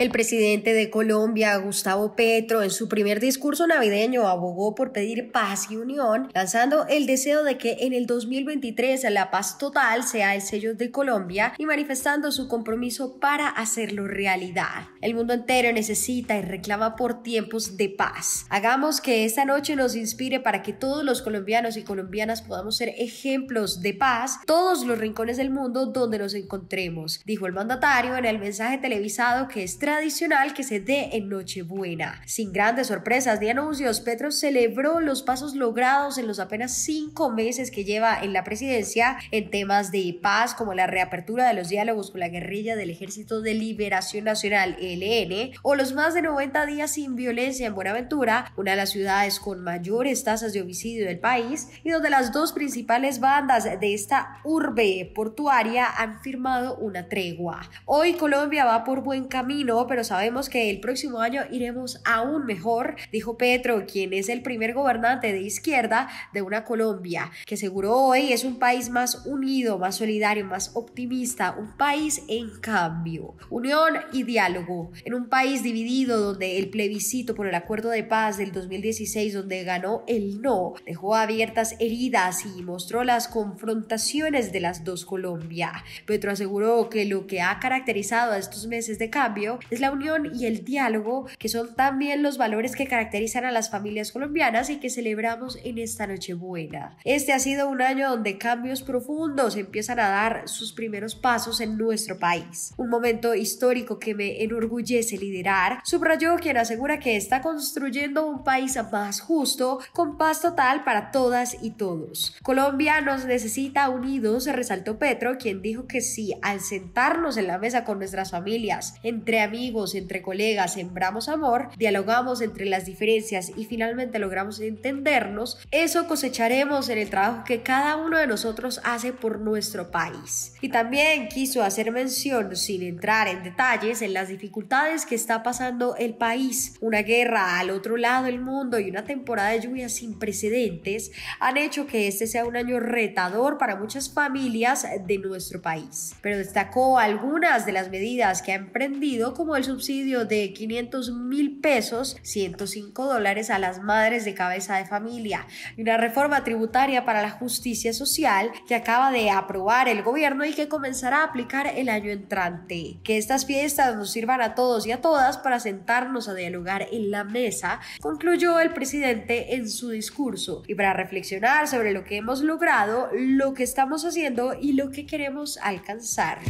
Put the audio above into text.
El presidente de Colombia, Gustavo Petro, en su primer discurso navideño abogó por pedir paz y unión, lanzando el deseo de que en el 2023 la paz total sea el sello de Colombia y manifestando su compromiso para hacerlo realidad. El mundo entero necesita y reclama por tiempos de paz. Hagamos que esta noche nos inspire para que todos los colombianos y colombianas podamos ser ejemplos de paz, todos los rincones del mundo donde nos encontremos, dijo el mandatario en el mensaje televisado que es adicional que se dé en Nochebuena. Sin grandes sorpresas de anuncios, Petro celebró los pasos logrados en los apenas cinco meses que lleva en la presidencia en temas de paz, como la reapertura de los diálogos con la guerrilla del Ejército de Liberación Nacional, ELN, o los más de 90 días sin violencia en Buenaventura, una de las ciudades con mayores tasas de homicidio del país y donde las dos principales bandas de esta urbe portuaria han firmado una tregua. Hoy Colombia va por buen camino pero sabemos que el próximo año iremos aún mejor, dijo Petro, quien es el primer gobernante de izquierda de una Colombia, que seguro hoy es un país más unido, más solidario, más optimista, un país en cambio. Unión y diálogo. En un país dividido donde el plebiscito por el acuerdo de paz del 2016, donde ganó el no, dejó abiertas heridas y mostró las confrontaciones de las dos Colombia. Petro aseguró que lo que ha caracterizado a estos meses de cambio es la unión y el diálogo, que son también los valores que caracterizan a las familias colombianas y que celebramos en esta Nochebuena. Este ha sido un año donde cambios profundos empiezan a dar sus primeros pasos en nuestro país. Un momento histórico que me enorgullece liderar, subrayó quien asegura que está construyendo un país más justo, con paz total para todas y todos. Colombia nos necesita unidos, resaltó Petro, quien dijo que sí, al sentarnos en la mesa con nuestras familias, entre amigos, entre colegas, sembramos amor, dialogamos entre las diferencias y finalmente logramos entendernos, eso cosecharemos en el trabajo que cada uno de nosotros hace por nuestro país. Y también quiso hacer mención, sin entrar en detalles, en las dificultades que está pasando el país. Una guerra al otro lado del mundo y una temporada de lluvias sin precedentes han hecho que este sea un año retador para muchas familias de nuestro país. Pero destacó algunas de las medidas que ha emprendido como el subsidio de 500 mil pesos, 105 dólares a las madres de cabeza de familia, y una reforma tributaria para la justicia social que acaba de aprobar el gobierno y que comenzará a aplicar el año entrante. Que estas fiestas nos sirvan a todos y a todas para sentarnos a dialogar en la mesa, concluyó el presidente en su discurso, y para reflexionar sobre lo que hemos logrado, lo que estamos haciendo y lo que queremos alcanzar.